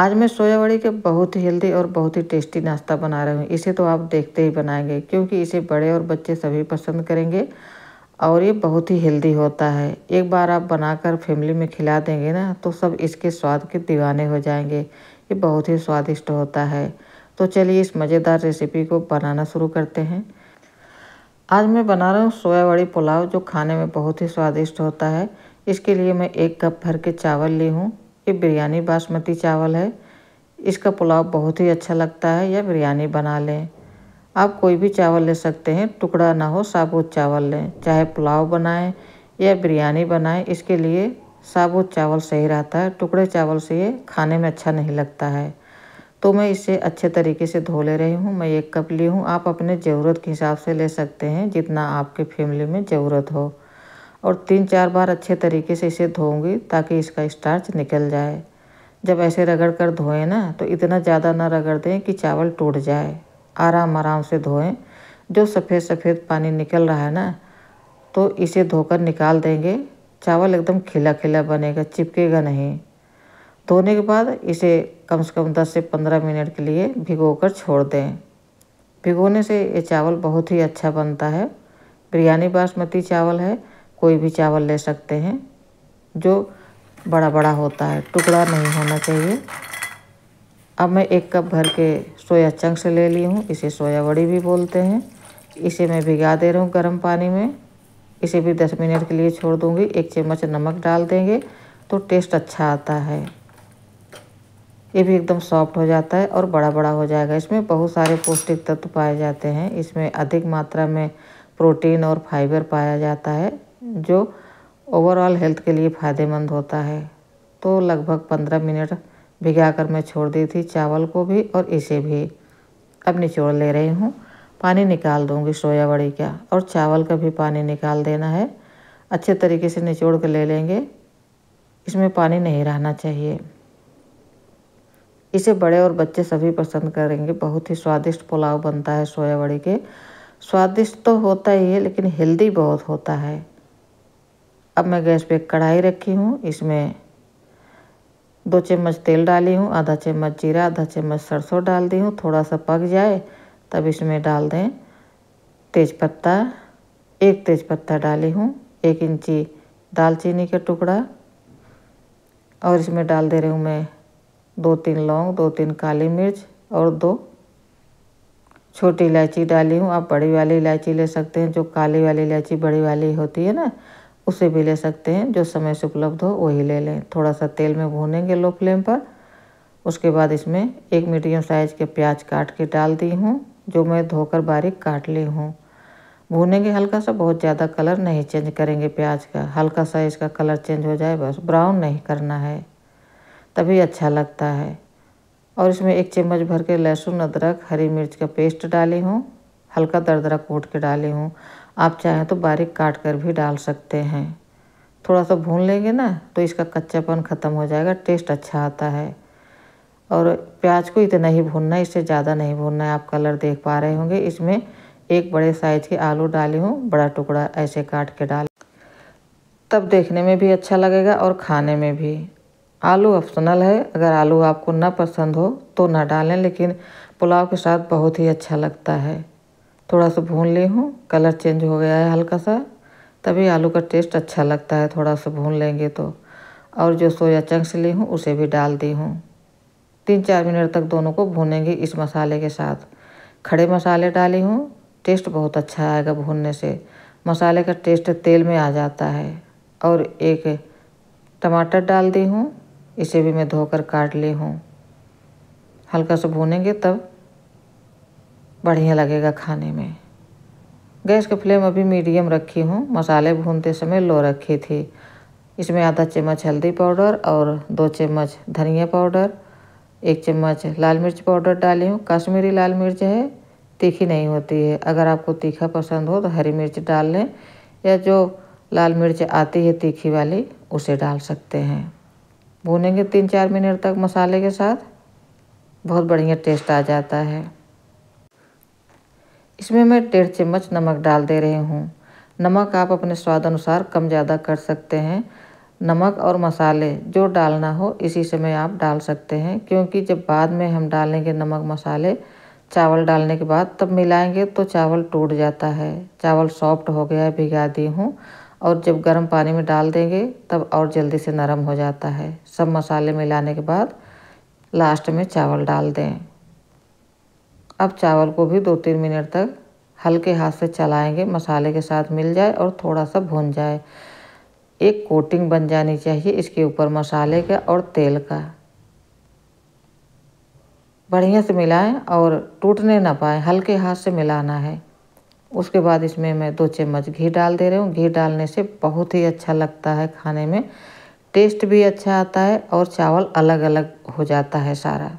आज मैं सोया वड़ी के बहुत ही हेल्दी और बहुत ही टेस्टी नाश्ता बना रही हूँ इसे तो आप देखते ही बनाएंगे क्योंकि इसे बड़े और बच्चे सभी पसंद करेंगे और ये बहुत ही हेल्दी होता है एक बार आप बनाकर फैमिली में खिला देंगे ना तो सब इसके स्वाद के दीवाने हो जाएंगे ये बहुत ही स्वादिष्ट होता है तो चलिए इस मज़ेदार रेसिपी को बनाना शुरू करते हैं आज मैं बना रहा हूँ सोया वड़ी पुलाव जो खाने में बहुत ही स्वादिष्ट होता है इसके लिए मैं एक कप भर के चावल ली हूँ ये बिरयानी बासमती चावल है इसका पुलाव बहुत ही अच्छा लगता है या बिरयानी बना लें आप कोई भी चावल ले सकते हैं टुकड़ा ना हो साबुत चावल लें चाहे पुलाव बनाएं या बिरयानी बनाएं इसके लिए साबुत चावल सही रहता है टुकड़े चावल से ये खाने में अच्छा नहीं लगता है तो मैं इसे अच्छे तरीके से धो ले रही हूँ मैं एक कप ली हूँ आप अपने ज़रूरत के हिसाब से ले सकते हैं जितना आपके फैमिली में ज़रूरत हो और तीन चार बार अच्छे तरीके से इसे धोऊंगी ताकि इसका स्टार्च निकल जाए जब ऐसे रगड़ कर धोएं ना तो इतना ज़्यादा ना रगड़ दें कि चावल टूट जाए आराम आराम से धोएं जो सफ़ेद सफ़ेद पानी निकल रहा है ना तो इसे धोकर निकाल देंगे चावल एकदम खिला खिला बनेगा चिपकेगा नहीं धोने के बाद इसे कम से कम 10 से 15 मिनट के लिए भिगो कर छोड़ दें भिगोने से ये चावल बहुत ही अच्छा बनता है बिरयानी बासमती चावल है कोई भी चावल ले सकते हैं जो बड़ा बड़ा होता है टुकड़ा नहीं होना चाहिए अब मैं एक कप भर के सोया चंक्स ले ली हूँ इसे सोया बड़ी भी बोलते हैं इसे मैं भिगा दे रहा हूँ गर्म पानी में इसे भी दस मिनट के लिए छोड़ दूँगी एक चम्मच नमक डाल देंगे तो टेस्ट अच्छा आता है ये भी एकदम सॉफ्ट हो जाता है और बड़ा बड़ा हो जाएगा इसमें बहुत सारे पौष्टिक तत्व पाए जाते हैं इसमें अधिक मात्रा में प्रोटीन और फाइबर पाया जाता है जो ओवरऑल हेल्थ के लिए फ़ायदेमंद होता है तो लगभग पंद्रह मिनट भिगा कर मैं छोड़ दी थी चावल को भी और इसे भी अब निचोड़ ले रही हूँ पानी निकाल दूँगी सोया बड़ी का और चावल का भी पानी निकाल देना है अच्छे तरीके से निचोड़ कर ले लेंगे इसमें पानी नहीं रहना चाहिए इसे बड़े और बच्चे सभी पसंद करेंगे बहुत ही स्वादिष्ट पुलाव बनता है सोया बड़ी के स्वादिष्ट तो होता ही है लेकिन हेल्दी बहुत होता है अब मैं गैस पे कढ़ाई रखी हूँ इसमें दो चम्मच तेल डाली हूँ आधा चम्मच जीरा आधा चम्मच सरसों डाल दी हूँ थोड़ा सा पक जाए तब इसमें डाल दें तेज़पत्ता एक तेज़पत्ता डाली हूँ एक इंची दालचीनी का टुकड़ा और इसमें डाल दे रही हूँ मैं दो तीन लौंग दो तीन काली मिर्च और दो छोटी इलायची डाली हूँ आप बड़ी वाली इलायची ले सकते हैं जो काली वाली इलायची बड़ी वाली होती है ना उसे भी ले सकते हैं जो समय से उपलब्ध हो वही ले लें थोड़ा सा तेल में भूनेंगे लो फ्लेम पर उसके बाद इसमें एक मीडियम साइज के प्याज काट के डाल दी हूँ जो मैं धोकर बारीक काट ली हूँ भूनेंगे हल्का सा बहुत ज़्यादा कलर नहीं चेंज करेंगे प्याज का हल्का सा इसका कलर चेंज हो जाए बस ब्राउन नहीं करना है तभी अच्छा लगता है और इसमें एक चम्मच भर के लहसुन अदरक हरी मिर्च का पेस्ट डाली हूँ हल्का दरदरा कूट के डाली हूँ आप चाहें तो बारीक काट कर भी डाल सकते हैं थोड़ा सा भून लेंगे ना तो इसका कच्चापन ख़त्म हो जाएगा टेस्ट अच्छा आता है और प्याज को इतना ही भूनना है इससे ज़्यादा नहीं भूनना है आप कलर देख पा रहे होंगे इसमें एक बड़े साइज़ के आलू डाली हूँ बड़ा टुकड़ा ऐसे काट के डाल तब देखने में भी अच्छा लगेगा और खाने में भी आलू ऑप्शनल है अगर आलू आपको ना पसंद हो तो ना डालें लेकिन पुलाव के साथ बहुत ही अच्छा लगता है थोड़ा सा भून ली हूँ कलर चेंज हो गया है हल्का सा तभी आलू का टेस्ट अच्छा लगता है थोड़ा सा भून लेंगे तो और जो सोया चंक्स ली हूँ उसे भी डाल दी हूँ तीन चार मिनट तक दोनों को भूनेंगे इस मसाले के साथ खड़े मसाले डाली हूँ टेस्ट बहुत अच्छा आएगा भूनने से मसाले का टेस्ट तेल में आ जाता है और एक टमाटर डाल दी हूँ इसे भी मैं धोकर काट ली हूँ हल्का सा भूनेंगे तब बढ़िया लगेगा खाने में गैस की फ्लेम अभी मीडियम रखी हूँ मसाले भूनते समय लो रखी थी इसमें आधा चम्मच हल्दी पाउडर और दो चम्मच धनिया पाउडर एक चम्मच लाल मिर्च पाउडर डाली हूँ कश्मीरी लाल मिर्च है तीखी नहीं होती है अगर आपको तीखा पसंद हो तो हरी मिर्च डाल लें या जो लाल मिर्च आती है तीखी वाली उसे डाल सकते हैं भूनेंगे तीन चार मिनट तक मसाले के साथ बहुत बढ़िया टेस्ट आ जाता है इसमें मैं डेढ़ चम्मच नमक डाल दे रही हूँ नमक आप अपने स्वाद अनुसार कम ज़्यादा कर सकते हैं नमक और मसाले जो डालना हो इसी समय आप डाल सकते हैं क्योंकि जब बाद में हम डालेंगे नमक मसाले चावल डालने के बाद तब मिलाएंगे तो चावल टूट जाता है चावल सॉफ्ट हो गया है भिगा दी हूँ और जब गर्म पानी में डाल देंगे तब और जल्दी से नरम हो जाता है सब मसाले मिलाने के बाद लास्ट में चावल डाल दें अब चावल को भी दो तीन मिनट तक हल्के हाथ से चलाएंगे मसाले के साथ मिल जाए और थोड़ा सा भुन जाए एक कोटिंग बन जानी चाहिए इसके ऊपर मसाले का और तेल का बढ़िया से मिलाएं और टूटने ना पाए हल्के हाथ से मिलाना है उसके बाद इसमें मैं दो चम्मच घी डाल दे रही हूँ घी डालने से बहुत ही अच्छा लगता है खाने में टेस्ट भी अच्छा आता है और चावल अलग अलग हो जाता है सारा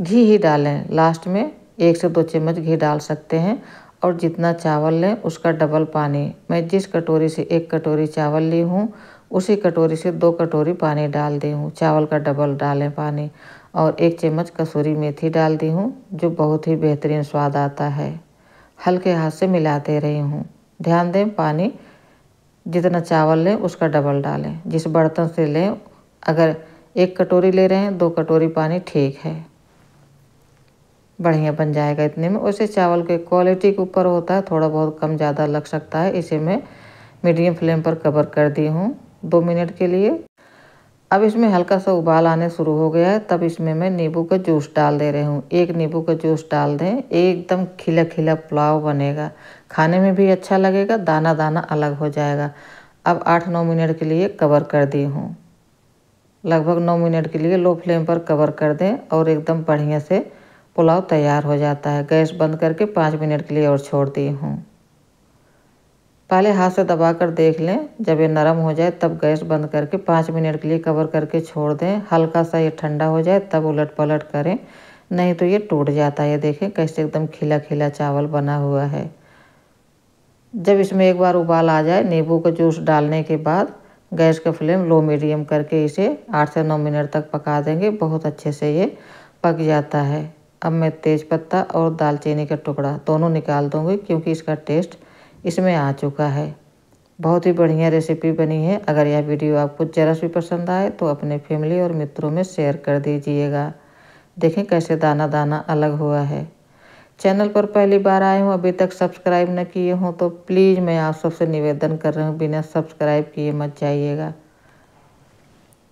घी ही डालें लास्ट में एक से दो चम्मच घी डाल सकते हैं और जितना चावल लें उसका डबल पानी मैं जिस कटोरी से एक कटोरी चावल ली हूँ उसी कटोरी से दो कटोरी पानी डाल दी हूँ चावल का डबल डालें पानी और एक चम्मच कसूरी मेथी डाल दी हूँ जो बहुत ही बेहतरीन स्वाद आता है हल्के हाथ से मिलाते रही हूँ ध्यान दें पानी जितना चावल लें उसका डबल डालें जिस बर्तन से लें अगर एक कटोरी ले रहे हैं दो कटोरी पानी ठीक है बढ़िया बन जाएगा इतने में उसे चावल के क्वालिटी के ऊपर होता है थोड़ा बहुत कम ज़्यादा लग सकता है इसे मैं मीडियम फ्लेम पर कवर कर दी हूँ दो मिनट के लिए अब इसमें हल्का सा उबाल आने शुरू हो गया है तब इसमें मैं नींबू का जूस डाल दे रही हूँ एक नींबू का जूस डाल दें एकदम खिला खिला पुलाव बनेगा खाने में भी अच्छा लगेगा दाना दाना अलग हो जाएगा अब आठ नौ मिनट के लिए कवर कर दी हूँ लगभग नौ मिनट के लिए लो फ्लेम पर कवर कर दें और एकदम बढ़िया से पुलाव तैयार हो जाता है गैस बंद करके पाँच मिनट के लिए और छोड़ दी हूँ पहले हाथ से दबा कर देख लें जब ये नरम हो जाए तब गैस बंद करके पाँच मिनट के लिए कवर करके छोड़ दें हल्का सा ये ठंडा हो जाए तब उलट पलट करें नहीं तो ये टूट जाता है देखें कैसे एकदम खिला खिला चावल बना हुआ है जब इसमें एक बार उबाल आ जाए नींबू का जूस डालने के बाद गैस का फ्लेम लो मीडियम करके इसे आठ से नौ मिनट तक पका देंगे बहुत अच्छे से ये पक जाता है अब मैं तेज़पत्ता और दालचीनी का टुकड़ा दोनों निकाल दूँगी क्योंकि इसका टेस्ट इसमें आ चुका है बहुत ही बढ़िया रेसिपी बनी है अगर यह वीडियो आपको ज़रा भी पसंद आए तो अपने फैमिली और मित्रों में शेयर कर दीजिएगा देखें कैसे दाना दाना अलग हुआ है चैनल पर पहली बार आए हों अभी तक सब्सक्राइब न किए हों तो प्लीज़ मैं आप सबसे निवेदन कर रही हूँ बिना सब्सक्राइब किए मत जाइएगा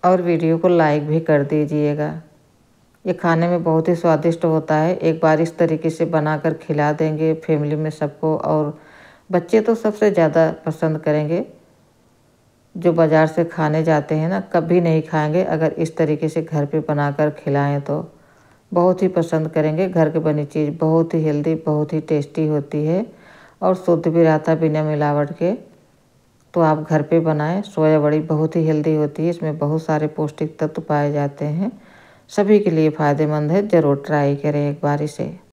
और वीडियो को लाइक भी कर दीजिएगा ये खाने में बहुत ही स्वादिष्ट होता है एक बार इस तरीके से बना कर खिला देंगे फैमिली में सबको और बच्चे तो सबसे ज़्यादा पसंद करेंगे जो बाज़ार से खाने जाते हैं ना कभी नहीं खाएंगे अगर इस तरीके से घर पे बनाकर खिलाएं तो बहुत ही पसंद करेंगे घर के बनी चीज़ बहुत ही हेल्दी बहुत ही टेस्टी होती है और शुद्ध भी रहता बिना मिलावट के तो आप घर पे बनाएं सोया बड़ी बहुत ही हेल्दी होती है इसमें बहुत सारे पौष्टिक तत्व पाए जाते हैं सभी के लिए फ़ायदेमंद है ज़रूर ट्राई करें एक बार इसे